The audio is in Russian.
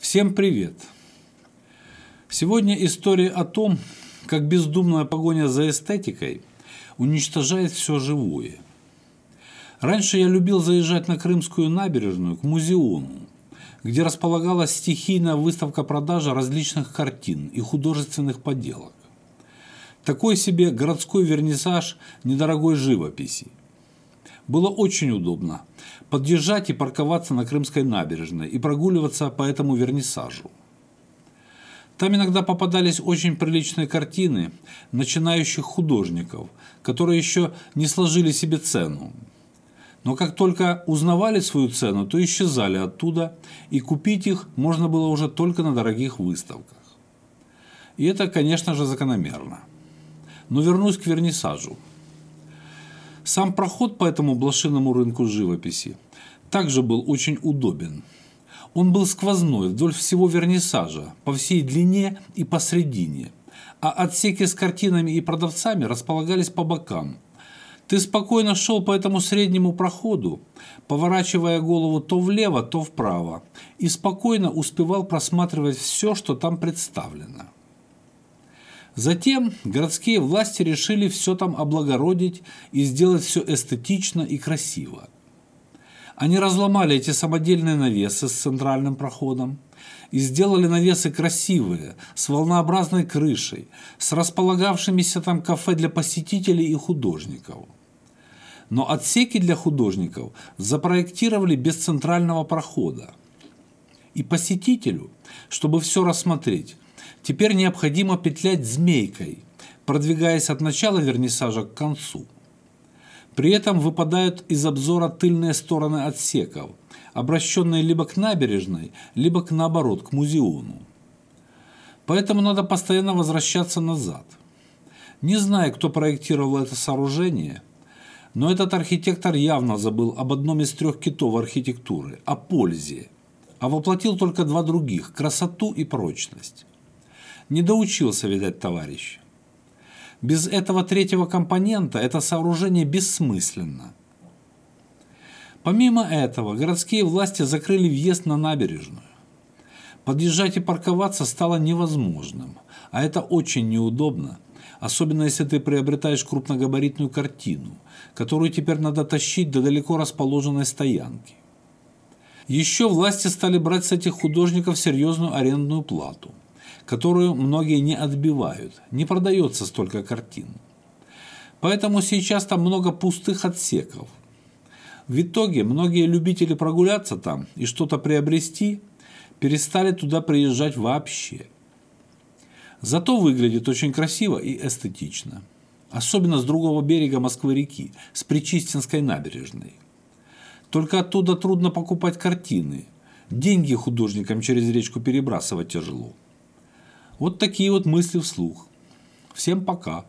Всем привет! Сегодня история о том, как бездумная погоня за эстетикой уничтожает все живое. Раньше я любил заезжать на Крымскую набережную к музеону, где располагалась стихийная выставка-продажа различных картин и художественных поделок. Такой себе городской вернисаж недорогой живописи – было очень удобно. Подъезжать и парковаться на Крымской набережной и прогуливаться по этому вернисажу. Там иногда попадались очень приличные картины начинающих художников, которые еще не сложили себе цену. Но как только узнавали свою цену, то исчезали оттуда, и купить их можно было уже только на дорогих выставках. И это, конечно же, закономерно. Но вернусь к вернисажу – сам проход по этому блошиному рынку живописи также был очень удобен. Он был сквозной вдоль всего вернисажа, по всей длине и посредине, а отсеки с картинами и продавцами располагались по бокам. Ты спокойно шел по этому среднему проходу, поворачивая голову то влево, то вправо, и спокойно успевал просматривать все, что там представлено. Затем городские власти решили все там облагородить и сделать все эстетично и красиво. Они разломали эти самодельные навесы с центральным проходом и сделали навесы красивые, с волнообразной крышей, с располагавшимися там кафе для посетителей и художников. Но отсеки для художников запроектировали без центрального прохода. И посетителю, чтобы все рассмотреть, Теперь необходимо петлять змейкой, продвигаясь от начала вернисажа к концу. При этом выпадают из обзора тыльные стороны отсеков, обращенные либо к набережной, либо к наоборот, к музеону. Поэтому надо постоянно возвращаться назад. Не знаю, кто проектировал это сооружение, но этот архитектор явно забыл об одном из трех китов архитектуры – о пользе, а воплотил только два других – красоту и прочность. Не доучился, видать, товарищ. Без этого третьего компонента это сооружение бессмысленно. Помимо этого, городские власти закрыли въезд на набережную. Подъезжать и парковаться стало невозможным, а это очень неудобно, особенно если ты приобретаешь крупногабаритную картину, которую теперь надо тащить до далеко расположенной стоянки. Еще власти стали брать с этих художников серьезную арендную плату – которую многие не отбивают. Не продается столько картин. Поэтому сейчас там много пустых отсеков. В итоге многие любители прогуляться там и что-то приобрести перестали туда приезжать вообще. Зато выглядит очень красиво и эстетично. Особенно с другого берега Москвы-реки, с Причистинской набережной. Только оттуда трудно покупать картины. Деньги художникам через речку перебрасывать тяжело. Вот такие вот мысли вслух. Всем пока.